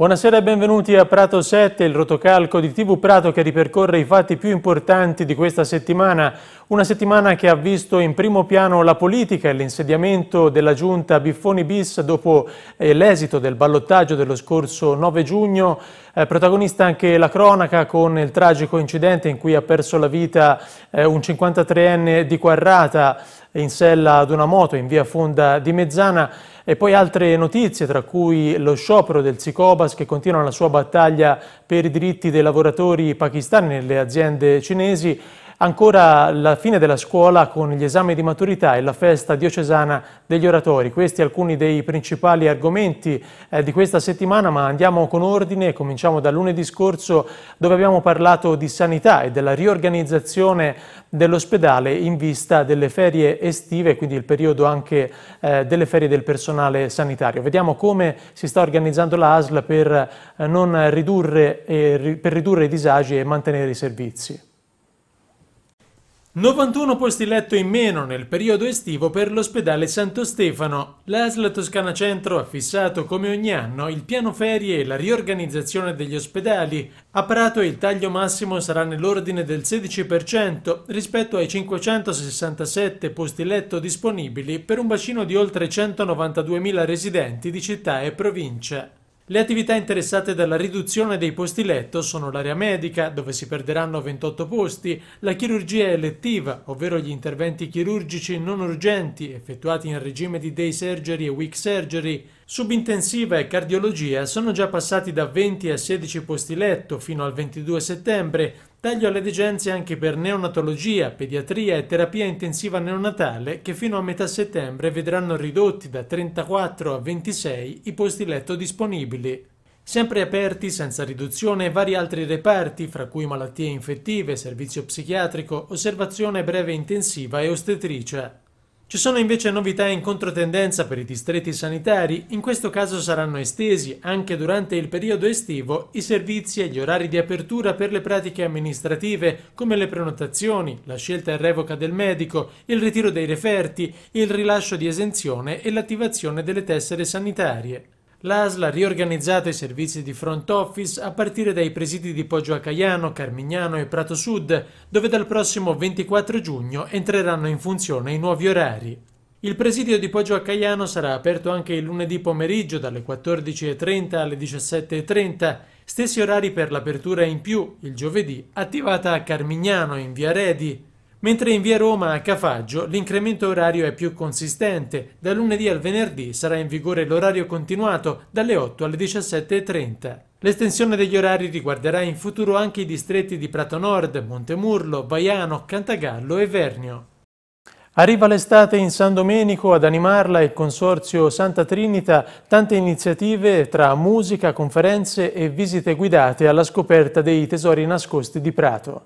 Buonasera e benvenuti a Prato 7, il rotocalco di TV Prato che ripercorre i fatti più importanti di questa settimana. Una settimana che ha visto in primo piano la politica e l'insediamento della giunta Biffoni bis dopo eh, l'esito del ballottaggio dello scorso 9 giugno. Eh, protagonista anche la cronaca con il tragico incidente in cui ha perso la vita eh, un 53enne di Quarrata in sella ad una moto in via Fonda di Mezzana. E poi altre notizie, tra cui lo sciopero del Sicobas che continua la sua battaglia per i diritti dei lavoratori pakistani nelle aziende cinesi Ancora la fine della scuola con gli esami di maturità e la festa diocesana degli oratori. Questi alcuni dei principali argomenti eh, di questa settimana, ma andiamo con ordine. Cominciamo da lunedì scorso dove abbiamo parlato di sanità e della riorganizzazione dell'ospedale in vista delle ferie estive, quindi il periodo anche eh, delle ferie del personale sanitario. Vediamo come si sta organizzando la ASL per, eh, ridurre, per ridurre i disagi e mantenere i servizi. 91 posti letto in meno nel periodo estivo per l'ospedale Santo Stefano. L'ASL Toscana Centro ha fissato come ogni anno il piano ferie e la riorganizzazione degli ospedali. A Prato il taglio massimo sarà nell'ordine del 16% rispetto ai 567 posti letto disponibili per un bacino di oltre 192.000 residenti di città e provincia. Le attività interessate dalla riduzione dei posti letto sono l'area medica, dove si perderanno 28 posti, la chirurgia elettiva, ovvero gli interventi chirurgici non urgenti effettuati in regime di day surgery e week surgery, subintensiva e cardiologia sono già passati da 20 a 16 posti letto fino al 22 settembre, taglio alle degenze anche per neonatologia, pediatria e terapia intensiva neonatale che fino a metà settembre vedranno ridotti da 34 a 26 i posti letto disponibili. Sempre aperti senza riduzione vari altri reparti, fra cui malattie infettive, servizio psichiatrico, osservazione breve intensiva e ostetricia. Ci sono invece novità in controtendenza per i distretti sanitari, in questo caso saranno estesi, anche durante il periodo estivo, i servizi e gli orari di apertura per le pratiche amministrative, come le prenotazioni, la scelta e revoca del medico, il ritiro dei referti, il rilascio di esenzione e l'attivazione delle tessere sanitarie. L'ASL ha riorganizzato i servizi di front office a partire dai presidi di Poggio a Caiano, Carmignano e Prato Sud, dove dal prossimo 24 giugno entreranno in funzione i nuovi orari. Il presidio di Poggio a Caiano sarà aperto anche il lunedì pomeriggio dalle 14.30 alle 17.30, stessi orari per l'apertura in più il giovedì attivata a Carmignano in via Redi, mentre in via Roma a Cafaggio l'incremento orario è più consistente, da lunedì al venerdì sarà in vigore l'orario continuato dalle 8 alle 17.30. L'estensione degli orari riguarderà in futuro anche i distretti di Prato Nord, Montemurlo, Baiano, Cantagallo e Vernio. Arriva l'estate in San Domenico ad animarla il Consorzio Santa Trinita, tante iniziative tra musica, conferenze e visite guidate alla scoperta dei tesori nascosti di Prato.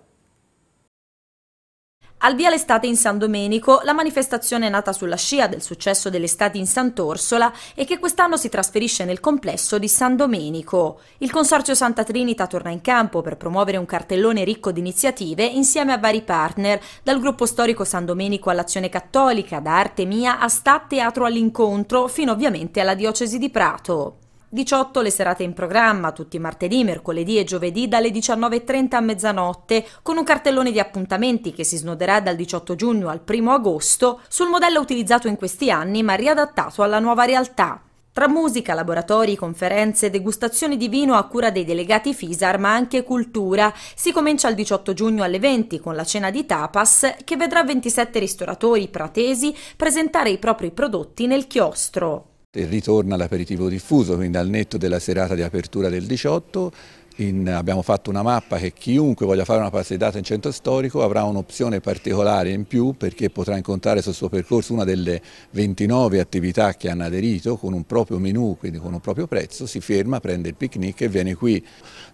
Al via l'estate in San Domenico, la manifestazione è nata sulla scia del successo dell'estate in Sant'Orsola e che quest'anno si trasferisce nel complesso di San Domenico. Il Consorzio Santa Trinita torna in campo per promuovere un cartellone ricco di iniziative insieme a vari partner, dal gruppo storico San Domenico all'Azione Cattolica, da Artemia a Stat Teatro all'Incontro, fino ovviamente alla Diocesi di Prato. 18 le serate in programma, tutti martedì, mercoledì e giovedì dalle 19.30 a mezzanotte, con un cartellone di appuntamenti che si snoderà dal 18 giugno al 1 agosto sul modello utilizzato in questi anni ma riadattato alla nuova realtà. Tra musica, laboratori, conferenze, degustazioni di vino a cura dei delegati Fisar, ma anche cultura. Si comincia il 18 giugno alle 20 con la cena di tapas che vedrà 27 ristoratori pratesi presentare i propri prodotti nel chiostro ritorna l'aperitivo diffuso, quindi al netto della serata di apertura del 18 in, abbiamo fatto una mappa che chiunque voglia fare una passeggiata in centro storico avrà un'opzione particolare in più perché potrà incontrare sul suo percorso una delle 29 attività che hanno aderito con un proprio menu, quindi con un proprio prezzo, si ferma, prende il picnic e viene qui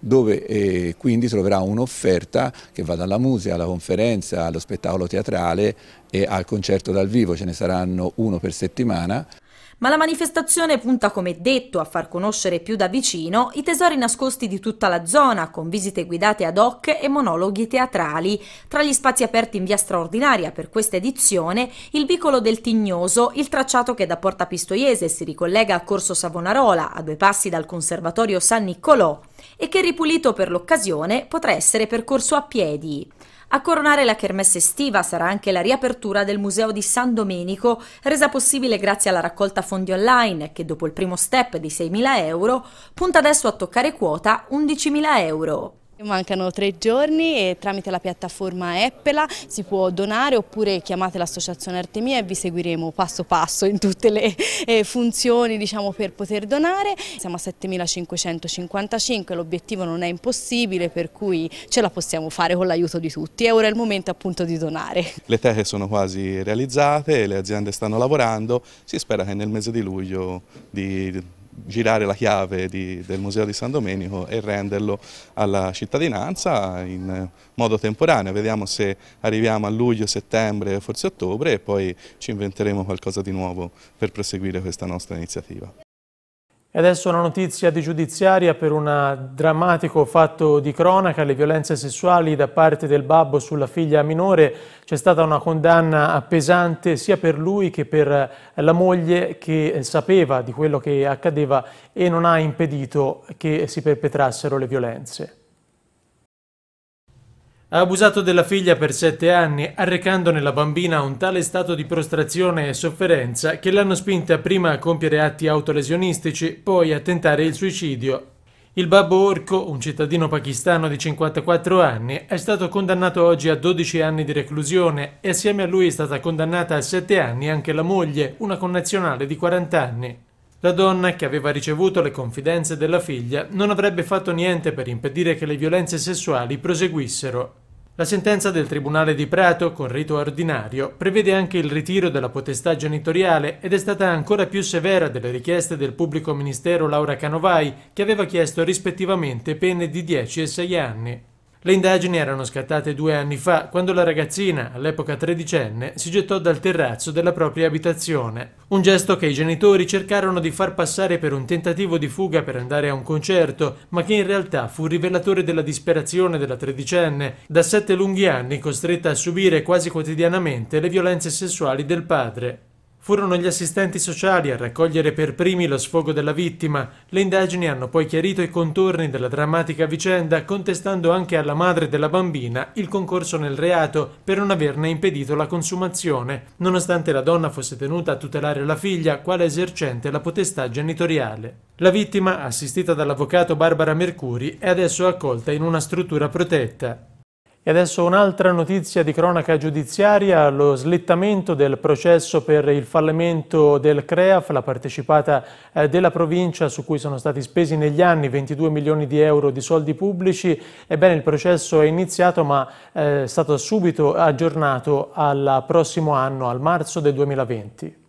dove eh, quindi troverà un'offerta che va dalla musica alla conferenza, allo spettacolo teatrale e al concerto dal vivo, ce ne saranno uno per settimana ma la manifestazione punta, come detto, a far conoscere più da vicino i tesori nascosti di tutta la zona, con visite guidate ad hoc e monologhi teatrali. Tra gli spazi aperti in via straordinaria per questa edizione, il vicolo del Tignoso, il tracciato che da Porta Pistoiese si ricollega a Corso Savonarola, a due passi dal Conservatorio San Niccolò, e che ripulito per l'occasione potrà essere percorso a piedi. A coronare la kermesse estiva sarà anche la riapertura del Museo di San Domenico, resa possibile grazie alla raccolta fondi online che dopo il primo step di 6.000 euro punta adesso a toccare quota 11.000 euro. Mancano tre giorni e tramite la piattaforma Eppela si può donare oppure chiamate l'associazione Artemia e vi seguiremo passo passo in tutte le eh, funzioni diciamo, per poter donare. Siamo a 7.555, l'obiettivo non è impossibile per cui ce la possiamo fare con l'aiuto di tutti e ora è il momento appunto di donare. Le teche sono quasi realizzate, le aziende stanno lavorando, si spera che nel mese di luglio di girare la chiave di, del Museo di San Domenico e renderlo alla cittadinanza in modo temporaneo. Vediamo se arriviamo a luglio, settembre, forse ottobre e poi ci inventeremo qualcosa di nuovo per proseguire questa nostra iniziativa. E adesso una notizia di giudiziaria per un drammatico fatto di cronaca, le violenze sessuali da parte del babbo sulla figlia minore. C'è stata una condanna pesante sia per lui che per la moglie che sapeva di quello che accadeva e non ha impedito che si perpetrassero le violenze. Ha abusato della figlia per sette anni, arrecando nella bambina un tale stato di prostrazione e sofferenza che l'hanno spinta prima a compiere atti autolesionistici, poi a tentare il suicidio. Il babbo Orco, un cittadino pakistano di 54 anni, è stato condannato oggi a 12 anni di reclusione e assieme a lui è stata condannata a 7 anni anche la moglie, una connazionale di 40 anni. La donna, che aveva ricevuto le confidenze della figlia, non avrebbe fatto niente per impedire che le violenze sessuali proseguissero. La sentenza del Tribunale di Prato, con rito ordinario, prevede anche il ritiro della potestà genitoriale ed è stata ancora più severa delle richieste del pubblico ministero Laura Canovai, che aveva chiesto rispettivamente pene di 10 e 6 anni. Le indagini erano scattate due anni fa, quando la ragazzina, all'epoca tredicenne, si gettò dal terrazzo della propria abitazione. Un gesto che i genitori cercarono di far passare per un tentativo di fuga per andare a un concerto, ma che in realtà fu rivelatore della disperazione della tredicenne, da sette lunghi anni costretta a subire quasi quotidianamente le violenze sessuali del padre. Furono gli assistenti sociali a raccogliere per primi lo sfogo della vittima. Le indagini hanno poi chiarito i contorni della drammatica vicenda, contestando anche alla madre della bambina il concorso nel reato per non averne impedito la consumazione, nonostante la donna fosse tenuta a tutelare la figlia quale esercente la potestà genitoriale. La vittima, assistita dall'avvocato Barbara Mercuri, è adesso accolta in una struttura protetta adesso un'altra notizia di cronaca giudiziaria, lo slittamento del processo per il fallimento del CREAF, la partecipata eh, della provincia su cui sono stati spesi negli anni 22 milioni di euro di soldi pubblici. Ebbene il processo è iniziato ma eh, è stato subito aggiornato al prossimo anno, al marzo del 2020.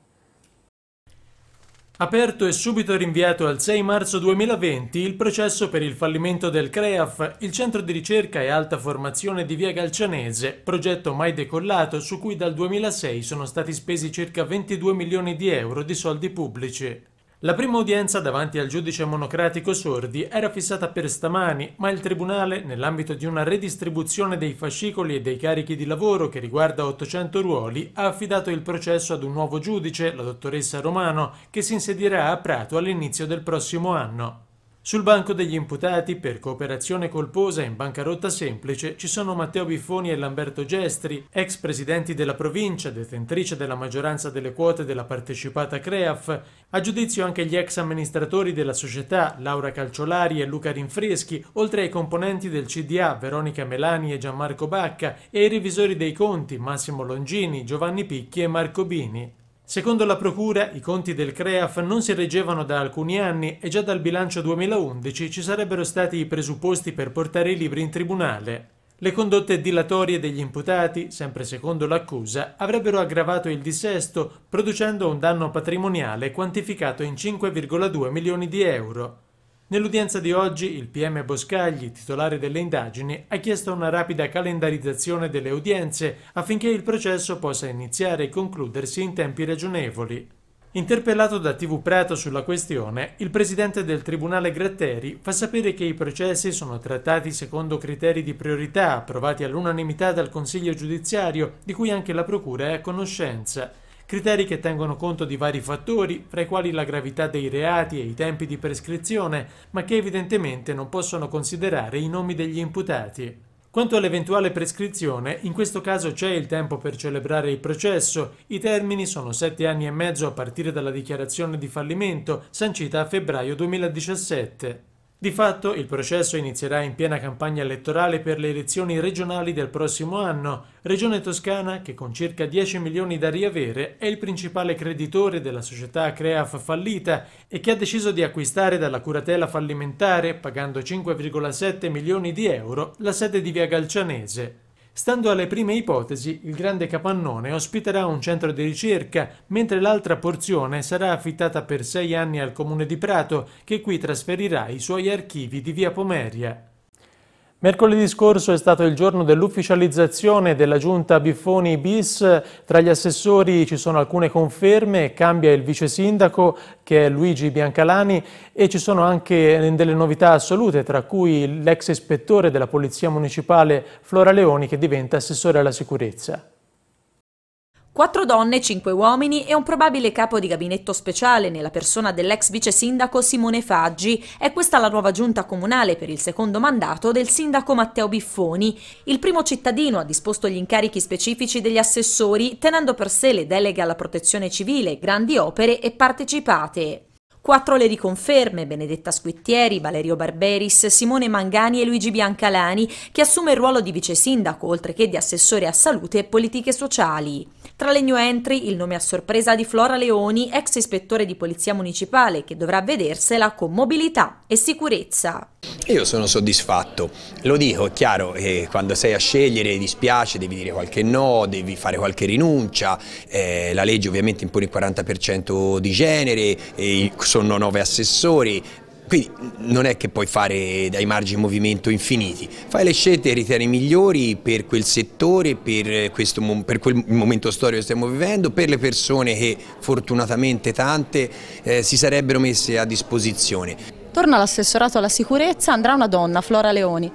Aperto e subito rinviato al 6 marzo 2020 il processo per il fallimento del CREAF, il centro di ricerca e alta formazione di Via Galcianese, progetto mai decollato su cui dal 2006 sono stati spesi circa 22 milioni di euro di soldi pubblici. La prima udienza davanti al giudice monocratico Sordi era fissata per stamani, ma il Tribunale, nell'ambito di una redistribuzione dei fascicoli e dei carichi di lavoro che riguarda 800 ruoli, ha affidato il processo ad un nuovo giudice, la dottoressa Romano, che si insedierà a Prato all'inizio del prossimo anno. Sul banco degli imputati per cooperazione colposa in bancarotta semplice ci sono Matteo Biffoni e Lamberto Gestri, ex presidenti della provincia, detentrice della maggioranza delle quote della partecipata CREAF, a giudizio anche gli ex amministratori della società Laura Calciolari e Luca Rinfreschi, oltre ai componenti del CDA Veronica Melani e Gianmarco Bacca e i revisori dei conti Massimo Longini, Giovanni Picchi e Marco Bini. Secondo la Procura, i conti del CREAF non si reggevano da alcuni anni e già dal bilancio 2011 ci sarebbero stati i presupposti per portare i libri in tribunale. Le condotte dilatorie degli imputati, sempre secondo l'accusa, avrebbero aggravato il dissesto, producendo un danno patrimoniale quantificato in 5,2 milioni di euro. Nell'udienza di oggi il PM Boscagli, titolare delle indagini, ha chiesto una rapida calendarizzazione delle udienze affinché il processo possa iniziare e concludersi in tempi ragionevoli. Interpellato da TV Prato sulla questione, il presidente del Tribunale Gratteri fa sapere che i processi sono trattati secondo criteri di priorità approvati all'unanimità dal Consiglio giudiziario, di cui anche la Procura è a conoscenza criteri che tengono conto di vari fattori, fra i quali la gravità dei reati e i tempi di prescrizione, ma che evidentemente non possono considerare i nomi degli imputati. Quanto all'eventuale prescrizione, in questo caso c'è il tempo per celebrare il processo. I termini sono sette anni e mezzo a partire dalla dichiarazione di fallimento, sancita a febbraio 2017. Di fatto il processo inizierà in piena campagna elettorale per le elezioni regionali del prossimo anno, Regione Toscana che con circa 10 milioni da riavere è il principale creditore della società Creaf fallita e che ha deciso di acquistare dalla curatela fallimentare, pagando 5,7 milioni di euro, la sede di Via Galcianese. Stando alle prime ipotesi, il grande capannone ospiterà un centro di ricerca, mentre l'altra porzione sarà affittata per sei anni al comune di Prato, che qui trasferirà i suoi archivi di via Pomeria. Mercoledì scorso è stato il giorno dell'ufficializzazione della giunta Biffoni bis, tra gli assessori ci sono alcune conferme, cambia il vice sindaco che è Luigi Biancalani e ci sono anche delle novità assolute tra cui l'ex ispettore della Polizia Municipale Flora Leoni che diventa assessore alla sicurezza. Quattro donne, cinque uomini e un probabile capo di gabinetto speciale nella persona dell'ex vice sindaco Simone Faggi. È questa la nuova giunta comunale per il secondo mandato del sindaco Matteo Biffoni. Il primo cittadino ha disposto gli incarichi specifici degli assessori, tenendo per sé le deleghe alla protezione civile, grandi opere e partecipate. Quattro le riconferme, Benedetta Squittieri, Valerio Barberis, Simone Mangani e Luigi Biancalani, che assume il ruolo di vice sindaco, oltre che di assessore a salute e politiche sociali. Tra le new entry il nome a sorpresa di Flora Leoni, ex ispettore di polizia municipale, che dovrà vedersela con mobilità e sicurezza. Io sono soddisfatto, lo dico, è chiaro, eh, quando sei a scegliere dispiace, devi dire qualche no, devi fare qualche rinuncia, eh, la legge ovviamente impone il 40% di genere, eh, sono nove assessori, quindi non è che puoi fare dai margini di movimento infiniti, fai le scelte che ritieni migliori per quel settore, per, questo, per, quel momento storico che stiamo vivendo, per le persone che fortunatamente tante eh, si sarebbero messe a disposizione. Torna l'assessorato alla sicurezza, andrà una donna, Flora Leoni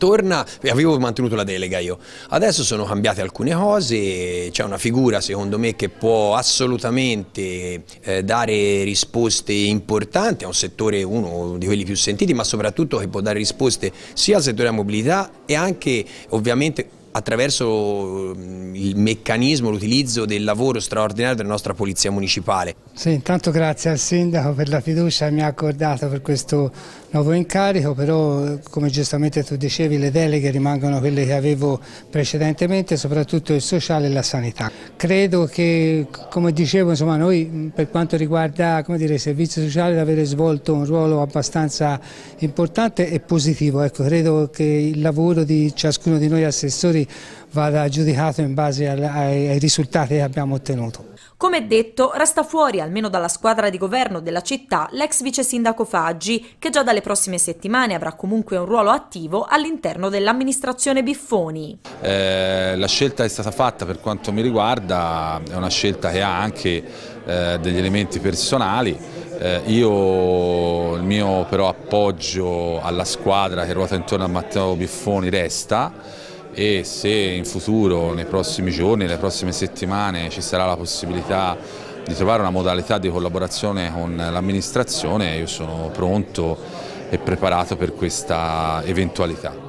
torna, avevo mantenuto la delega io, adesso sono cambiate alcune cose, c'è una figura secondo me che può assolutamente eh, dare risposte importanti a un settore, uno di quelli più sentiti, ma soprattutto che può dare risposte sia al settore della mobilità e anche ovviamente attraverso mm, il meccanismo, l'utilizzo del lavoro straordinario della nostra Polizia Municipale. Sì, intanto grazie al Sindaco per la fiducia che mi ha accordato per questo nuovo incarico, però come giustamente tu dicevi le deleghe rimangono quelle che avevo precedentemente, soprattutto il sociale e la sanità. Credo che, come dicevo, insomma, noi per quanto riguarda dire, il servizio sociale di avere svolto un ruolo abbastanza importante e positivo, ecco, credo che il lavoro di ciascuno di noi assessori vada giudicato in base ai risultati che abbiamo ottenuto. Come detto, resta fuori, almeno dalla squadra di governo della città, l'ex vice sindaco Faggi, che già dalle prossime settimane avrà comunque un ruolo attivo all'interno dell'amministrazione Biffoni. Eh, la scelta è stata fatta per quanto mi riguarda, è una scelta che ha anche eh, degli elementi personali, eh, io il mio però appoggio alla squadra che ruota intorno a Matteo Biffoni resta, e se in futuro, nei prossimi giorni, nelle prossime settimane ci sarà la possibilità di trovare una modalità di collaborazione con l'amministrazione, io sono pronto e preparato per questa eventualità.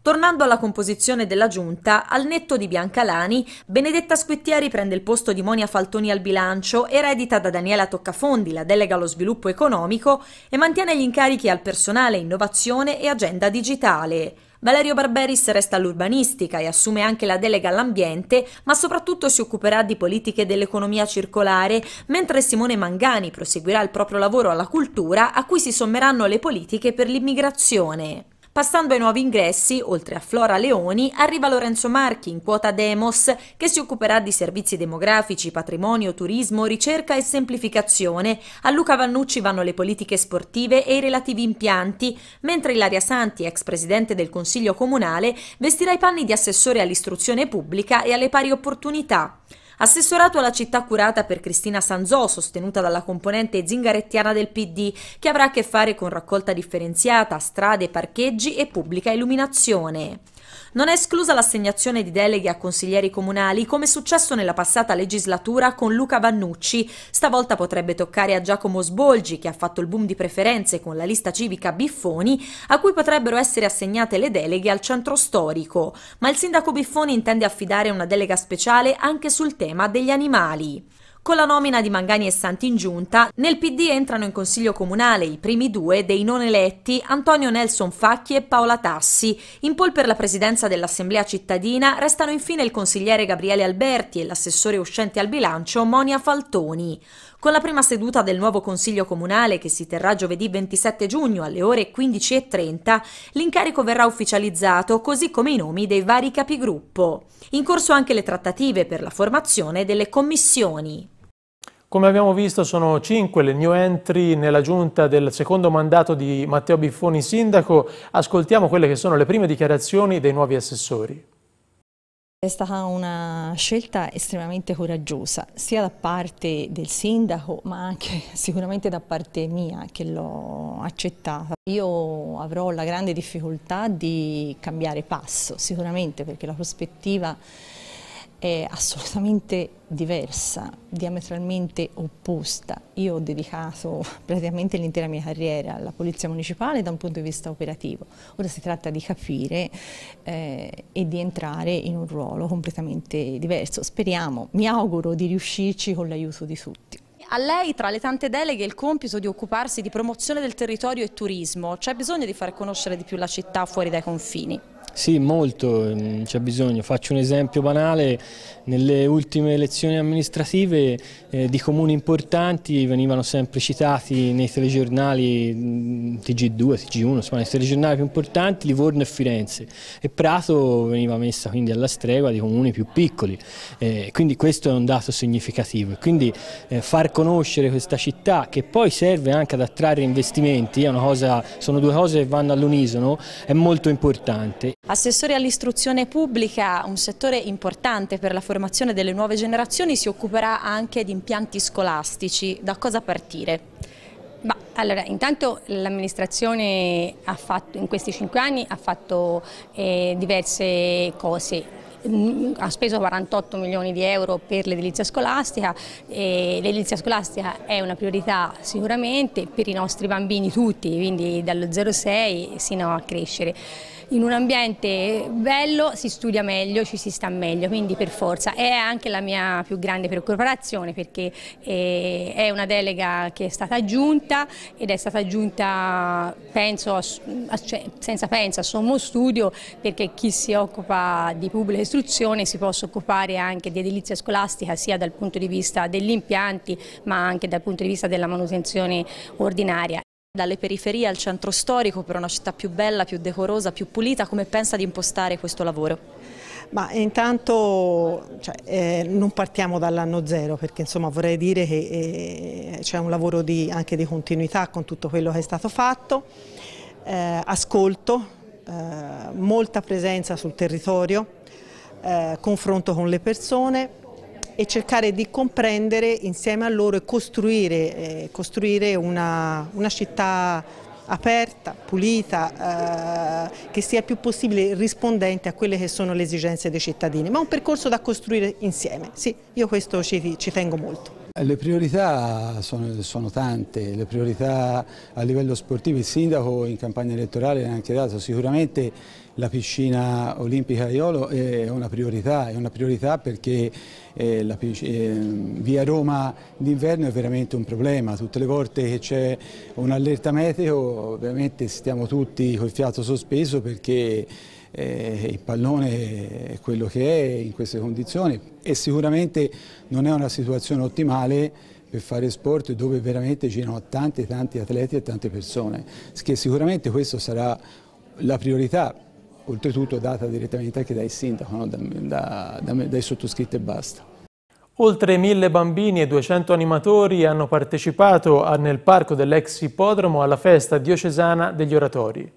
Tornando alla composizione della giunta, al netto di Biancalani, Benedetta Squittieri prende il posto di Monia Faltoni al bilancio, eredita da Daniela Toccafondi la delega allo sviluppo economico e mantiene gli incarichi al personale, innovazione e agenda digitale. Valerio Barberis resta all'urbanistica e assume anche la delega all'ambiente, ma soprattutto si occuperà di politiche dell'economia circolare, mentre Simone Mangani proseguirà il proprio lavoro alla cultura, a cui si sommeranno le politiche per l'immigrazione. Passando ai nuovi ingressi, oltre a Flora Leoni, arriva Lorenzo Marchi in quota Demos, che si occuperà di servizi demografici, patrimonio, turismo, ricerca e semplificazione. A Luca Vannucci vanno le politiche sportive e i relativi impianti, mentre Ilaria Santi, ex presidente del Consiglio Comunale, vestirà i panni di assessore all'istruzione pubblica e alle pari opportunità. Assessorato alla città curata per Cristina Sanzò, sostenuta dalla componente zingarettiana del PD, che avrà a che fare con raccolta differenziata, strade, parcheggi e pubblica illuminazione. Non è esclusa l'assegnazione di deleghe a consiglieri comunali, come è successo nella passata legislatura con Luca Vannucci. Stavolta potrebbe toccare a Giacomo Sbolgi, che ha fatto il boom di preferenze con la lista civica Biffoni, a cui potrebbero essere assegnate le deleghe al centro storico. Ma il sindaco Biffoni intende affidare una delega speciale anche sul tema degli animali. Con la nomina di Mangani e Santi in giunta, nel PD entrano in consiglio comunale i primi due dei non eletti Antonio Nelson Facchi e Paola Tassi. In poll per la presidenza dell'Assemblea cittadina restano infine il consigliere Gabriele Alberti e l'assessore uscente al bilancio Monia Faltoni. Con la prima seduta del nuovo Consiglio Comunale, che si terrà giovedì 27 giugno alle ore 15.30, l'incarico verrà ufficializzato, così come i nomi dei vari capigruppo. In corso anche le trattative per la formazione delle commissioni. Come abbiamo visto sono cinque le new entry nella giunta del secondo mandato di Matteo Biffoni sindaco. Ascoltiamo quelle che sono le prime dichiarazioni dei nuovi assessori. È stata una scelta estremamente coraggiosa, sia da parte del sindaco, ma anche sicuramente da parte mia che l'ho accettata. Io avrò la grande difficoltà di cambiare passo, sicuramente, perché la prospettiva è assolutamente diversa, diametralmente opposta. Io ho dedicato praticamente l'intera mia carriera alla Polizia Municipale da un punto di vista operativo. Ora si tratta di capire eh, e di entrare in un ruolo completamente diverso. Speriamo, mi auguro di riuscirci con l'aiuto di tutti. A lei, tra le tante deleghe, il compito di occuparsi di promozione del territorio e turismo. C'è bisogno di far conoscere di più la città fuori dai confini. Sì, molto, ehm, c'è bisogno. Faccio un esempio banale, nelle ultime elezioni amministrative eh, di comuni importanti venivano sempre citati nei telegiornali TG2, mm, TG1, insomma nei telegiornali più importanti Livorno e Firenze e Prato veniva messa quindi alla stregua di comuni più piccoli, eh, quindi questo è un dato significativo. Quindi eh, far conoscere questa città che poi serve anche ad attrarre investimenti, cosa, sono due cose che vanno all'unisono, è molto importante. Assessore all'istruzione pubblica, un settore importante per la formazione delle nuove generazioni, si occuperà anche di impianti scolastici. Da cosa partire? Ma, allora, intanto l'amministrazione in questi cinque anni ha fatto eh, diverse cose mm, ha speso 48 milioni di euro per l'edilizia scolastica, l'edilizia scolastica è una priorità sicuramente per i nostri bambini tutti, quindi dallo 0,6 sino a crescere in un ambiente bello si studia meglio, ci si sta meglio, quindi per forza. È anche la mia più grande preoccupazione perché eh, è una delega che è stata aggiunta ed è stata aggiunta penso, cioè, senza pensa, a sommo studio perché chi si occupa di pubblica istruzione si possa occupare anche di edilizia scolastica sia dal punto di vista degli impianti ma anche dal punto di vista della manutenzione ordinaria dalle periferie al centro storico per una città più bella, più decorosa, più pulita, come pensa di impostare questo lavoro? Ma intanto cioè, eh, non partiamo dall'anno zero perché insomma, vorrei dire che eh, c'è un lavoro di, anche di continuità con tutto quello che è stato fatto, eh, ascolto, eh, molta presenza sul territorio, eh, confronto con le persone e cercare di comprendere insieme a loro e costruire, eh, costruire una, una, città aperta, pulita, eh, che sia il più possibile rispondente a quelle che sono le esigenze dei cittadini, ma un percorso da costruire insieme, sì, io questo ci, ci tengo molto. Le priorità sono, sono, tante, le priorità a livello sportivo, il sindaco in campagna elettorale ha anche dato, sicuramente la piscina olimpica Iolo è una priorità, è una priorità perché eh, la, eh, via Roma d'inverno è veramente un problema, tutte le volte che c'è un'allerta meteo ovviamente stiamo tutti col fiato sospeso perché eh, il pallone è quello che è in queste condizioni e sicuramente non è una situazione ottimale per fare sport dove veramente girano tanti tanti atleti e tante persone, che sicuramente questa sarà la priorità oltretutto data direttamente anche dai sindaco, no? da, da, da, dai sottoscritti e basta. Oltre mille bambini e 200 animatori hanno partecipato a, nel parco dell'ex ippodromo alla festa diocesana degli oratori.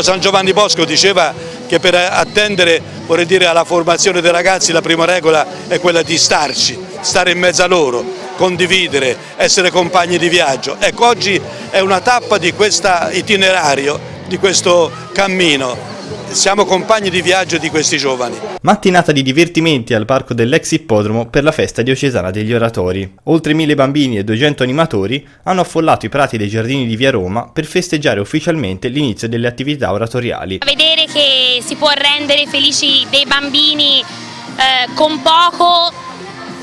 San Giovanni Bosco diceva che per attendere dire, alla formazione dei ragazzi la prima regola è quella di starci, stare in mezzo a loro, condividere, essere compagni di viaggio. Ecco, oggi è una tappa di questo itinerario di questo cammino. Siamo compagni di viaggio di questi giovani. Mattinata di divertimenti al parco dell'ex ippodromo per la festa diocesana degli oratori. Oltre mille bambini e 200 animatori hanno affollato i prati dei giardini di Via Roma per festeggiare ufficialmente l'inizio delle attività oratoriali. Vedere che si può rendere felici dei bambini eh, con poco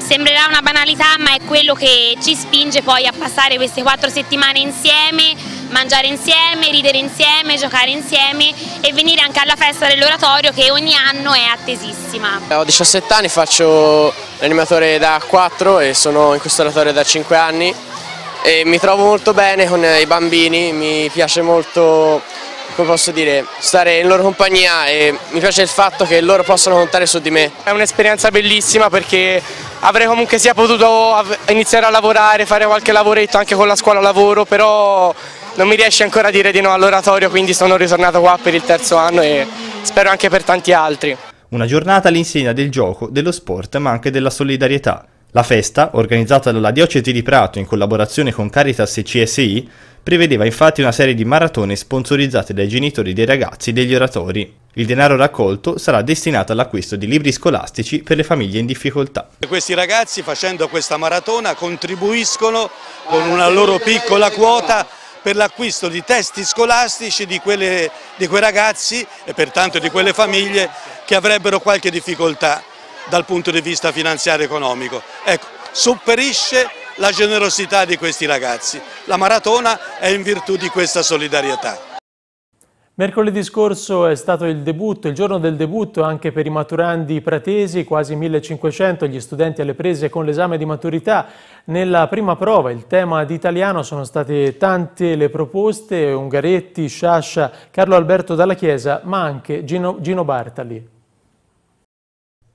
sembrerà una banalità ma è quello che ci spinge poi a passare queste quattro settimane insieme mangiare insieme, ridere insieme, giocare insieme e venire anche alla festa dell'oratorio che ogni anno è attesissima. Eh, ho 17 anni, faccio l'animatore da 4 e sono in questo oratorio da 5 anni e mi trovo molto bene con eh, i bambini, mi piace molto come posso dire, stare in loro compagnia e mi piace il fatto che loro possano contare su di me. È un'esperienza bellissima perché avrei comunque sia potuto iniziare a lavorare, fare qualche lavoretto anche con la scuola lavoro, però non mi riesce ancora a dire di no all'oratorio, quindi sono ritornato qua per il terzo anno e spero anche per tanti altri. Una giornata all'insegna del gioco, dello sport ma anche della solidarietà. La festa, organizzata dalla Diocesi di Prato in collaborazione con Caritas e CSI, prevedeva infatti una serie di maratone sponsorizzate dai genitori dei ragazzi degli oratori. Il denaro raccolto sarà destinato all'acquisto di libri scolastici per le famiglie in difficoltà. Questi ragazzi facendo questa maratona contribuiscono con una loro piccola quota per l'acquisto di testi scolastici di, quelle, di quei ragazzi e pertanto di quelle famiglie che avrebbero qualche difficoltà dal punto di vista finanziario e economico. Ecco, sopperisce la generosità di questi ragazzi. La maratona è in virtù di questa solidarietà. Mercoledì scorso è stato il debutto, il giorno del debutto anche per i maturandi pratesi, quasi 1500 gli studenti alle prese con l'esame di maturità. Nella prima prova, il tema di italiano, sono state tante le proposte, Ungaretti, Sciascia, Carlo Alberto Dalla Chiesa, ma anche Gino, Gino Bartali.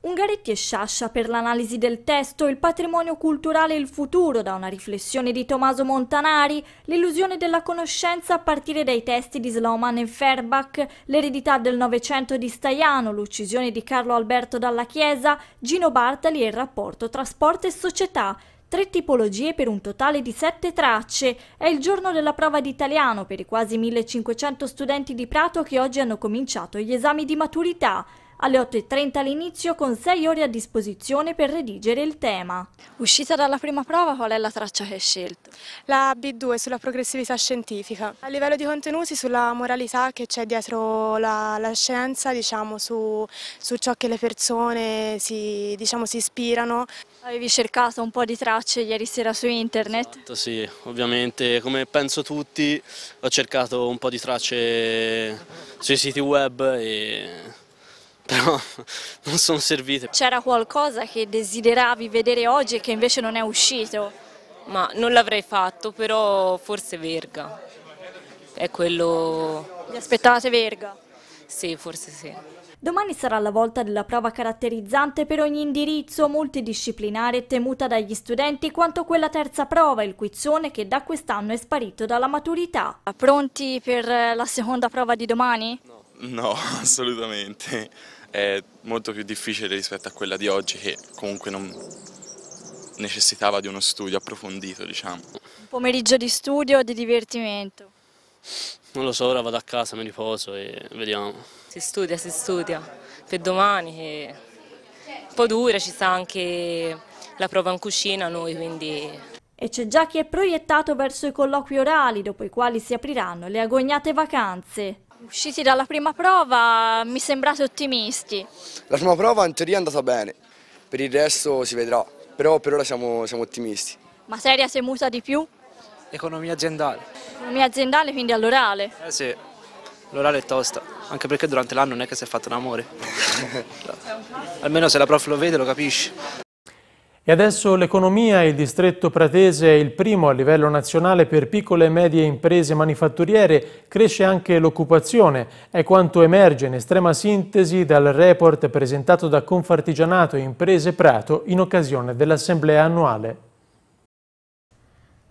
Ungaretti e Sciascia per l'analisi del testo Il patrimonio culturale e il futuro da una riflessione di Tommaso Montanari, l'illusione della conoscenza a partire dai testi di Sloman e Ferbach, l'eredità del Novecento di Staiano, l'uccisione di Carlo Alberto dalla Chiesa, Gino Bartali e il rapporto tra sport e società tre tipologie per un totale di sette tracce. È il giorno della prova di italiano per i quasi 1500 studenti di Prato che oggi hanno cominciato gli esami di maturità alle 8.30 all'inizio con 6 ore a disposizione per redigere il tema. Uscita dalla prima prova qual è la traccia che hai scelto? La B2 sulla progressività scientifica. A livello di contenuti sulla moralità che c'è dietro la, la scienza, diciamo, su, su, ciò che le persone si, diciamo, si, ispirano. Avevi cercato un po' di tracce ieri sera su internet? Esatto, sì, ovviamente come penso tutti ho cercato un po' di tracce sui siti web e però non sono servite. C'era qualcosa che desideravi vedere oggi e che invece non è uscito? Ma non l'avrei fatto, però forse Verga. È quello... Vi aspettavate Verga? Sì, forse sì. Domani sarà la volta della prova caratterizzante per ogni indirizzo multidisciplinare temuta dagli studenti quanto quella terza prova, il quizzone che da quest'anno è sparito dalla maturità. Pronti per la seconda prova di domani? No, no assolutamente è molto più difficile rispetto a quella di oggi che comunque non necessitava di uno studio approfondito, diciamo. Un pomeriggio di studio o di divertimento? Non lo so, ora vado a casa, mi riposo e vediamo. Si studia, si studia, per domani che è un po' dura, ci sta anche la prova in cucina noi, quindi e c'è già chi è proiettato verso i colloqui orali, dopo i quali si apriranno le agognate vacanze usciti dalla prima prova mi sembrate ottimisti. La prima prova in teoria è andata bene, per il resto si vedrà, però per ora siamo, siamo ottimisti. Materia muta di più? Economia aziendale. Economia aziendale quindi all'orale? Eh sì, l'orale è tosta, anche perché durante l'anno non è che si è fatto un amore. Almeno se la prof lo vede lo capisce. E adesso l'economia, il distretto pratese è il primo a livello nazionale per piccole e medie imprese manifatturiere, cresce anche l'occupazione, è quanto emerge in estrema sintesi dal report presentato da Confartigianato e Imprese Prato in occasione dell'assemblea annuale.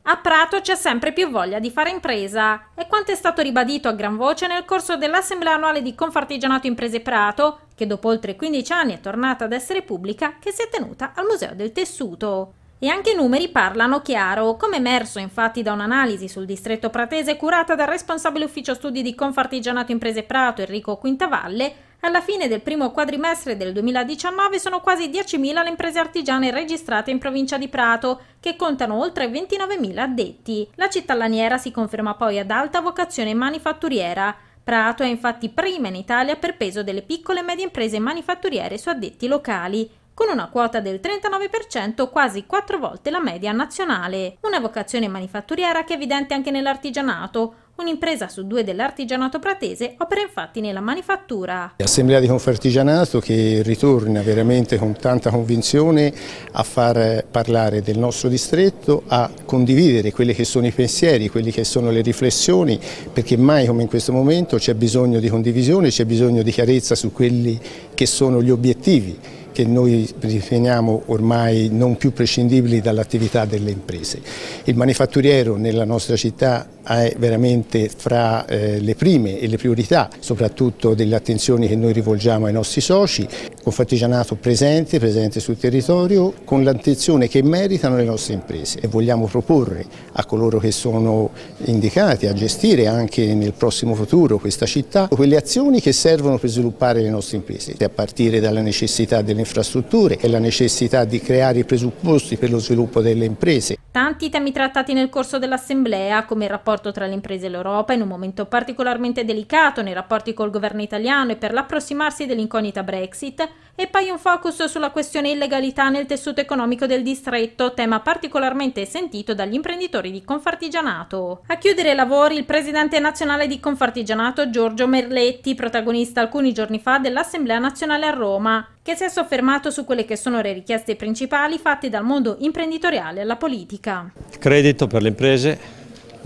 A Prato c'è sempre più voglia di fare impresa. È quanto è stato ribadito a gran voce nel corso dell'assemblea annuale di Confartigianato Imprese Prato, che dopo oltre 15 anni è tornata ad essere pubblica, che si è tenuta al Museo del Tessuto. E anche i numeri parlano chiaro, come emerso infatti da un'analisi sul distretto pratese curata dal responsabile ufficio studi di Confartigianato Imprese Prato Enrico Quintavalle, alla fine del primo quadrimestre del 2019 sono quasi 10.000 le imprese artigiane registrate in provincia di Prato, che contano oltre 29.000 addetti. La città laniera si conferma poi ad alta vocazione manifatturiera, Prato è infatti prima in Italia per peso delle piccole e medie imprese manifatturiere su addetti locali, con una quota del 39%, quasi quattro volte la media nazionale. Una vocazione manifatturiera che è evidente anche nell'artigianato, Un'impresa su due dell'artigianato pratese opera infatti nella manifattura. L'assemblea di Confartigianato che ritorna veramente con tanta convinzione a far parlare del nostro distretto, a condividere quelli che sono i pensieri, quelle che sono le riflessioni, perché mai come in questo momento c'è bisogno di condivisione, c'è bisogno di chiarezza su quelli che sono gli obiettivi che noi riteniamo ormai non più prescindibili dall'attività delle imprese. Il manifatturiero nella nostra città è veramente fra eh, le prime e le priorità, soprattutto delle attenzioni che noi rivolgiamo ai nostri soci, con fattigianato presente, presente sul territorio, con l'attenzione che meritano le nostre imprese e vogliamo proporre a coloro che sono indicati a gestire anche nel prossimo futuro questa città quelle azioni che servono per sviluppare le nostre imprese, a partire dalla necessità delle infrastrutture e la necessità di creare i presupposti per lo sviluppo delle imprese. Tanti temi trattati nel corso dell'Assemblea, come il rapporto rapporto tra le imprese e l'Europa in un momento particolarmente delicato nei rapporti col governo italiano e per l'approssimarsi dell'incognita Brexit, e poi un focus sulla questione illegalità nel tessuto economico del distretto, tema particolarmente sentito dagli imprenditori di Confartigianato. A chiudere i lavori il presidente nazionale di Confartigianato Giorgio Merletti, protagonista alcuni giorni fa dell'Assemblea nazionale a Roma, che si è soffermato su quelle che sono le richieste principali fatte dal mondo imprenditoriale alla politica. Credito per le imprese,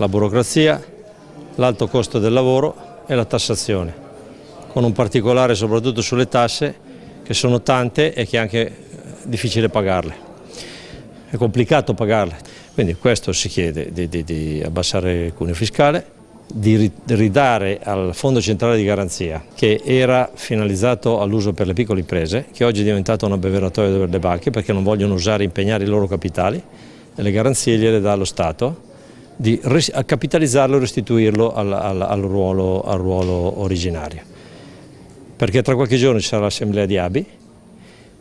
la burocrazia, l'alto costo del lavoro e la tassazione, con un particolare soprattutto sulle tasse che sono tante e che è anche eh, difficile pagarle. È complicato pagarle, quindi questo si chiede di, di, di abbassare il cuneo fiscale, di ridare al Fondo Centrale di Garanzia, che era finalizzato all'uso per le piccole imprese, che oggi è diventato un abbeveratoio per le banche perché non vogliono usare e impegnare i loro capitali, e le garanzie gliele dà lo Stato, di capitalizzarlo e restituirlo al, al, al, ruolo, al ruolo originario. Perché tra qualche giorno ci sarà l'assemblea di ABI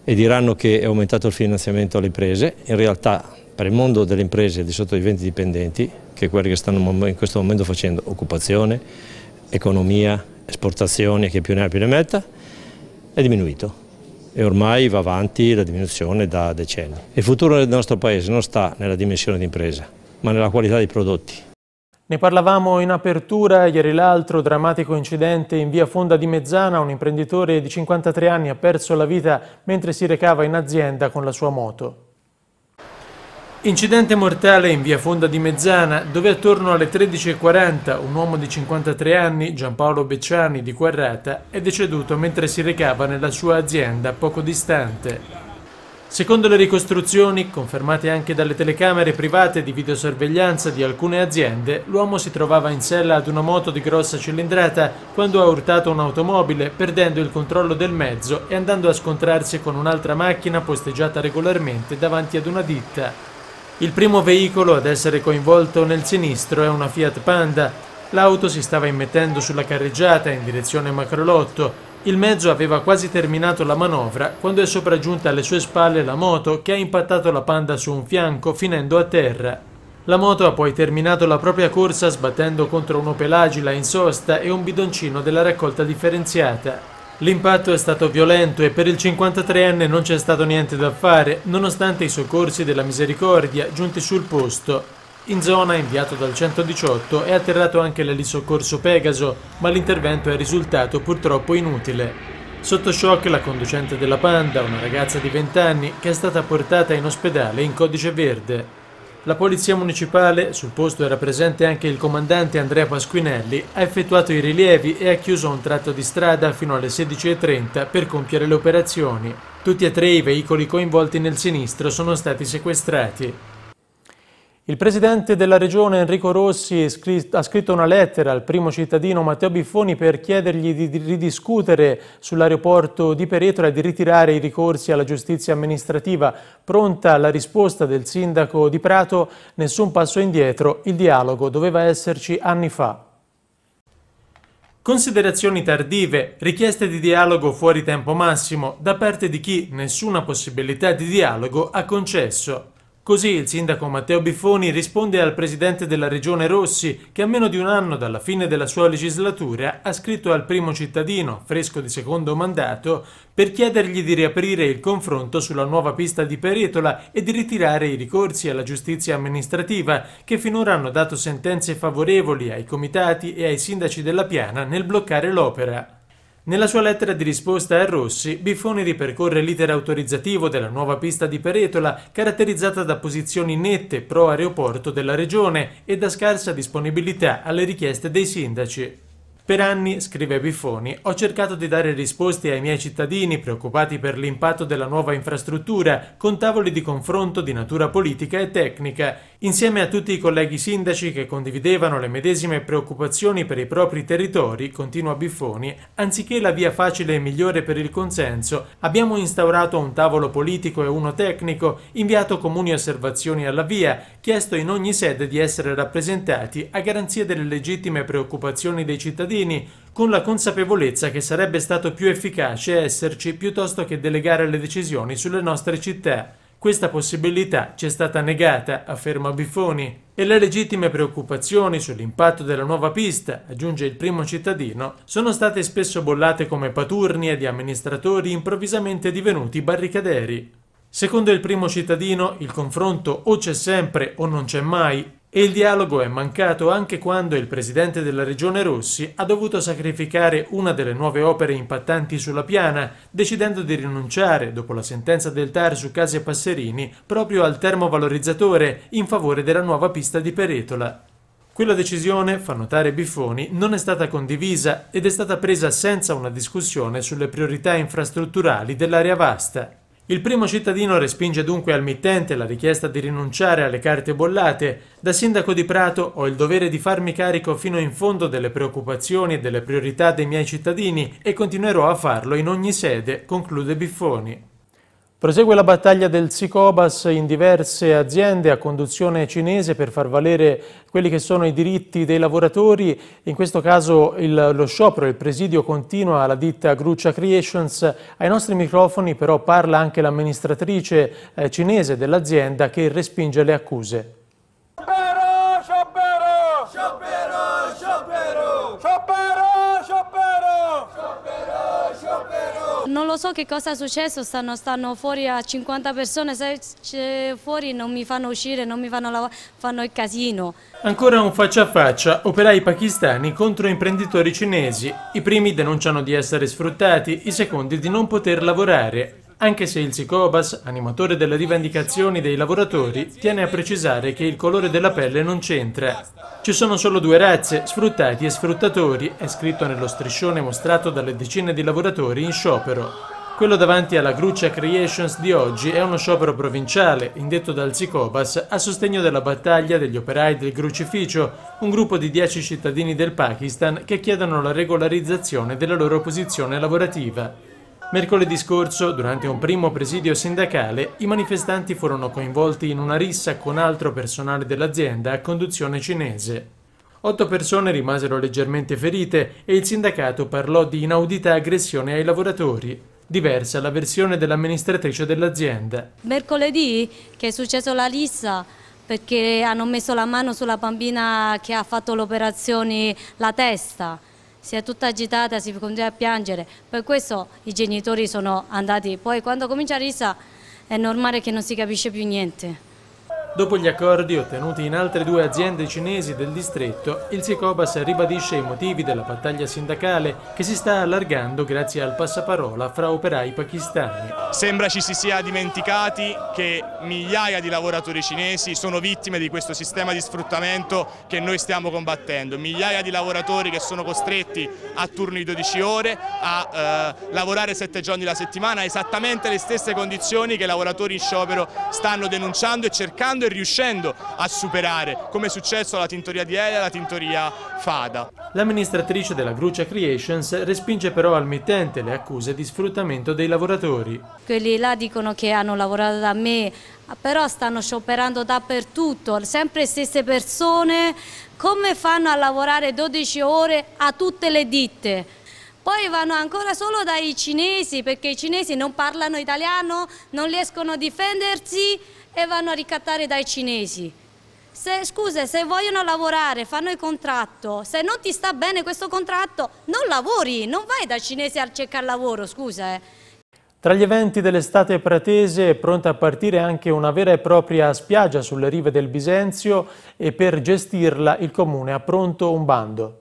e diranno che è aumentato il finanziamento alle imprese, in realtà per il mondo delle imprese di sotto i 20 dipendenti, che è quelli che stanno in questo momento facendo occupazione, economia, esportazioni, che più ne ha più ne metta, è diminuito e ormai va avanti la diminuzione da decenni. Il futuro del nostro paese non sta nella dimensione di impresa, ma nella qualità dei prodotti. Ne parlavamo in apertura, ieri l'altro drammatico incidente in via Fonda di Mezzana, un imprenditore di 53 anni ha perso la vita mentre si recava in azienda con la sua moto. Incidente mortale in via Fonda di Mezzana, dove attorno alle 13.40 un uomo di 53 anni, Giampaolo Becciani di Quarrata, è deceduto mentre si recava nella sua azienda poco distante. Secondo le ricostruzioni, confermate anche dalle telecamere private di videosorveglianza di alcune aziende, l'uomo si trovava in sella ad una moto di grossa cilindrata quando ha urtato un'automobile, perdendo il controllo del mezzo e andando a scontrarsi con un'altra macchina posteggiata regolarmente davanti ad una ditta. Il primo veicolo ad essere coinvolto nel sinistro è una Fiat Panda. L'auto si stava immettendo sulla carreggiata in direzione Macrolotto il mezzo aveva quasi terminato la manovra quando è sopraggiunta alle sue spalle la moto che ha impattato la panda su un fianco finendo a terra. La moto ha poi terminato la propria corsa sbattendo contro un'opelagila in sosta e un bidoncino della raccolta differenziata. L'impatto è stato violento e per il 53enne non c'è stato niente da fare, nonostante i soccorsi della misericordia giunti sul posto. In zona, inviato dal 118, è atterrato anche l'elisoccorso Pegaso, ma l'intervento è risultato purtroppo inutile. Sotto shock la conducente della Panda, una ragazza di 20 anni, che è stata portata in ospedale in codice verde. La polizia municipale, sul posto era presente anche il comandante Andrea Pasquinelli, ha effettuato i rilievi e ha chiuso un tratto di strada fino alle 16.30 per compiere le operazioni. Tutti e tre i veicoli coinvolti nel sinistro sono stati sequestrati. Il presidente della regione Enrico Rossi ha scritto una lettera al primo cittadino Matteo Biffoni per chiedergli di ridiscutere sull'aeroporto di Peretola e di ritirare i ricorsi alla giustizia amministrativa. Pronta la risposta del sindaco di Prato, nessun passo indietro, il dialogo doveva esserci anni fa. Considerazioni tardive, richieste di dialogo fuori tempo massimo da parte di chi nessuna possibilità di dialogo ha concesso. Così il sindaco Matteo Biffoni risponde al presidente della regione Rossi, che a meno di un anno dalla fine della sua legislatura ha scritto al primo cittadino, fresco di secondo mandato, per chiedergli di riaprire il confronto sulla nuova pista di Peretola e di ritirare i ricorsi alla giustizia amministrativa, che finora hanno dato sentenze favorevoli ai comitati e ai sindaci della Piana nel bloccare l'opera. Nella sua lettera di risposta a Rossi, Biffoni ripercorre l'iter autorizzativo della nuova pista di Peretola, caratterizzata da posizioni nette pro aeroporto della regione e da scarsa disponibilità alle richieste dei sindaci. Per anni, scrive Biffoni, ho cercato di dare risposte ai miei cittadini preoccupati per l'impatto della nuova infrastruttura con tavoli di confronto di natura politica e tecnica insieme a tutti i colleghi sindaci che condividevano le medesime preoccupazioni per i propri territori, continua Biffoni, anziché la via facile e migliore per il consenso, abbiamo instaurato un tavolo politico e uno tecnico, inviato comuni osservazioni alla via, chiesto in ogni sede di essere rappresentati a garanzia delle legittime preoccupazioni dei cittadini, con la consapevolezza che sarebbe stato più efficace esserci piuttosto che delegare le decisioni sulle nostre città. Questa possibilità ci è stata negata, afferma Biffoni, e le legittime preoccupazioni sull'impatto della nuova pista, aggiunge il primo cittadino, sono state spesso bollate come paturnie di amministratori improvvisamente divenuti barricaderi. Secondo il primo cittadino, il confronto o c'è sempre o non c'è mai, e il dialogo è mancato anche quando il presidente della regione Rossi ha dovuto sacrificare una delle nuove opere impattanti sulla piana, decidendo di rinunciare, dopo la sentenza del TAR su Casi e Passerini, proprio al termovalorizzatore in favore della nuova pista di Peretola. Quella decisione, fa notare Biffoni, non è stata condivisa ed è stata presa senza una discussione sulle priorità infrastrutturali dell'area vasta. Il primo cittadino respinge dunque al mittente la richiesta di rinunciare alle carte bollate. Da sindaco di Prato ho il dovere di farmi carico fino in fondo delle preoccupazioni e delle priorità dei miei cittadini e continuerò a farlo in ogni sede, conclude Biffoni. Prosegue la battaglia del Psicobas in diverse aziende a conduzione cinese per far valere quelli che sono i diritti dei lavoratori. In questo caso il, lo sciopero, il presidio continua alla ditta Gruccia Creations. Ai nostri microfoni però parla anche l'amministratrice eh, cinese dell'azienda che respinge le accuse. non lo so che cosa è successo, stanno, stanno fuori a 50 persone, se fuori non mi fanno uscire, non mi fanno lavorare, fanno il casino. Ancora un faccia a faccia, operai pakistani contro imprenditori cinesi. I primi denunciano di essere sfruttati, i secondi di non poter lavorare anche se il Sicobas, animatore delle rivendicazioni dei lavoratori, tiene a precisare che il colore della pelle non c'entra. Ci sono solo due razze, sfruttati e sfruttatori, è scritto nello striscione mostrato dalle decine di lavoratori in sciopero. Quello davanti alla Gruccia Creations di oggi è uno sciopero provinciale, indetto dal Sicobas, a sostegno della battaglia degli operai del Grucificio, un gruppo di dieci cittadini del Pakistan che chiedono la regolarizzazione della loro posizione lavorativa. Mercoledì scorso, durante un primo presidio sindacale, i manifestanti furono coinvolti in una rissa con altro personale dell'azienda a conduzione cinese. Otto persone rimasero leggermente ferite e il sindacato parlò di inaudita aggressione ai lavoratori diversa la versione dell'amministratrice dell'azienda. Mercoledì che è successo la rissa perché hanno messo la mano sulla bambina che ha fatto l'operazione la testa si è tutta agitata, si continua a piangere, per questo i genitori sono andati, poi quando comincia la risa è normale che non si capisce più niente. Dopo gli accordi ottenuti in altre due aziende cinesi del distretto, il Secobas ribadisce i motivi della battaglia sindacale che si sta allargando grazie al passaparola fra operai pakistani. Sembra ci si sia dimenticati che migliaia di lavoratori cinesi sono vittime di questo sistema di sfruttamento che noi stiamo combattendo, migliaia di lavoratori che sono costretti a turni di 12 ore, a eh, lavorare 7 giorni la settimana, esattamente le stesse condizioni che i lavoratori in sciopero stanno denunciando e cercando superando e riuscendo a superare, come è successo alla tintoria di Elia e alla tintoria Fada. L'amministratrice della Grucia Creations respinge però al mittente le accuse di sfruttamento dei lavoratori. Quelli là dicono che hanno lavorato da me, però stanno scioperando dappertutto, sempre le stesse persone, come fanno a lavorare 12 ore a tutte le ditte? Poi vanno ancora solo dai cinesi perché i cinesi non parlano italiano, non riescono a difendersi, e vanno a ricattare dai cinesi. Se, scusa, se vogliono lavorare, fanno il contratto, se non ti sta bene questo contratto, non lavori, non vai dal cinese a cercare lavoro, scusa. Eh. Tra gli eventi dell'estate pratese è pronta a partire anche una vera e propria spiaggia sulle rive del Bisenzio e per gestirla il comune ha pronto un bando.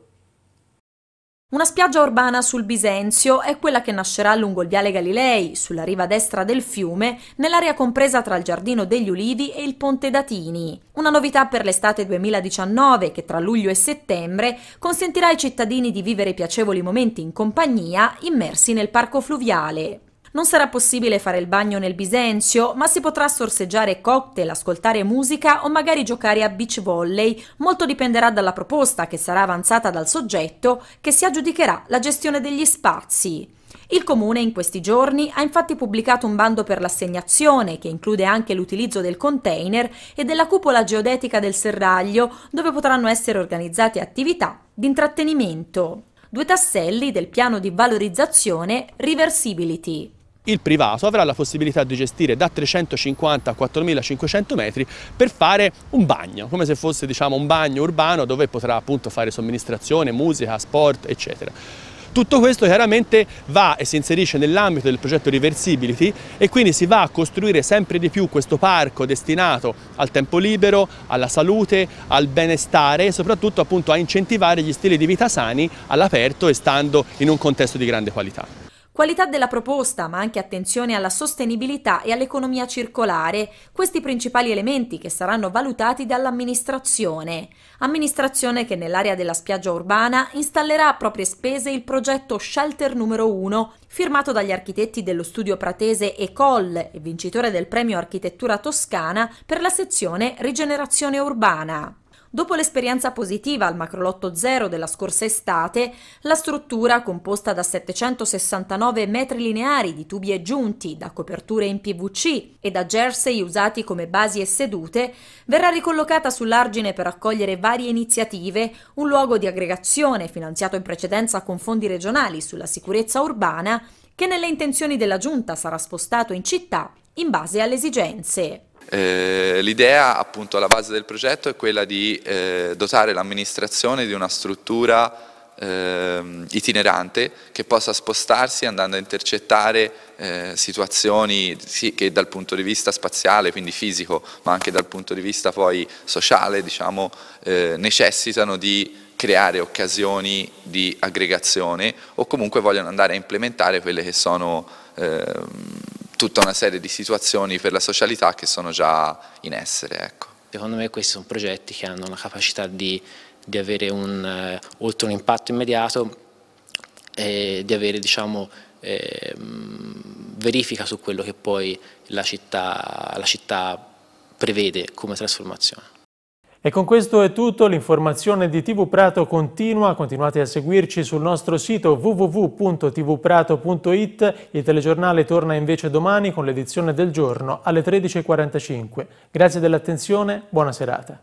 Una spiaggia urbana sul Bisenzio è quella che nascerà lungo il Viale Galilei, sulla riva destra del fiume, nell'area compresa tra il Giardino degli Ulivi e il Ponte Datini. Una novità per l'estate 2019 che tra luglio e settembre consentirà ai cittadini di vivere piacevoli momenti in compagnia immersi nel parco fluviale. Non sarà possibile fare il bagno nel Bisenzio, ma si potrà sorseggiare cocktail, ascoltare musica o magari giocare a beach volley. Molto dipenderà dalla proposta che sarà avanzata dal soggetto che si aggiudicherà la gestione degli spazi. Il comune in questi giorni ha infatti pubblicato un bando per l'assegnazione che include anche l'utilizzo del container e della cupola geodetica del serraglio dove potranno essere organizzate attività di intrattenimento. Due tasselli del piano di valorizzazione Reversibility il privato avrà la possibilità di gestire da 350 a 4500 metri per fare un bagno, come se fosse diciamo, un bagno urbano dove potrà appunto fare somministrazione, musica, sport, eccetera. Tutto questo chiaramente va e si inserisce nell'ambito del progetto Reversibility e quindi si va a costruire sempre di più questo parco destinato al tempo libero, alla salute, al benestare e soprattutto appunto a incentivare gli stili di vita sani all'aperto e stando in un contesto di grande qualità. Qualità della proposta, ma anche attenzione alla sostenibilità e all'economia circolare, questi principali elementi che saranno valutati dall'amministrazione. Amministrazione che nell'area della spiaggia urbana installerà a proprie spese il progetto Shelter numero 1, firmato dagli architetti dello studio pratese e e vincitore del premio Architettura Toscana per la sezione Rigenerazione Urbana. Dopo l'esperienza positiva al macrolotto 0 della scorsa estate, la struttura, composta da 769 metri lineari di tubi aggiunti, da coperture in PVC e da jersey usati come basi e sedute, verrà ricollocata sull'argine per accogliere varie iniziative, un luogo di aggregazione finanziato in precedenza con fondi regionali sulla sicurezza urbana, che nelle intenzioni della giunta sarà spostato in città in base alle esigenze. Eh, l'idea appunto alla base del progetto è quella di eh, dotare l'amministrazione di una struttura ehm, itinerante che possa spostarsi andando a intercettare eh, situazioni sì, che dal punto di vista spaziale, quindi fisico, ma anche dal punto di vista poi sociale, diciamo, eh, necessitano di creare occasioni di aggregazione o comunque vogliono andare a implementare quelle che sono eh, tutta una serie di situazioni per la socialità che sono già in essere. Ecco. Secondo me questi sono progetti che hanno la capacità di, di avere un, eh, oltre un impatto immediato, eh, di avere diciamo, eh, verifica su quello che poi la città, la città prevede come trasformazione. E con questo è tutto, l'informazione di TV Prato continua, continuate a seguirci sul nostro sito www.tvprato.it, il telegiornale torna invece domani con l'edizione del giorno alle 13.45. Grazie dell'attenzione, buona serata.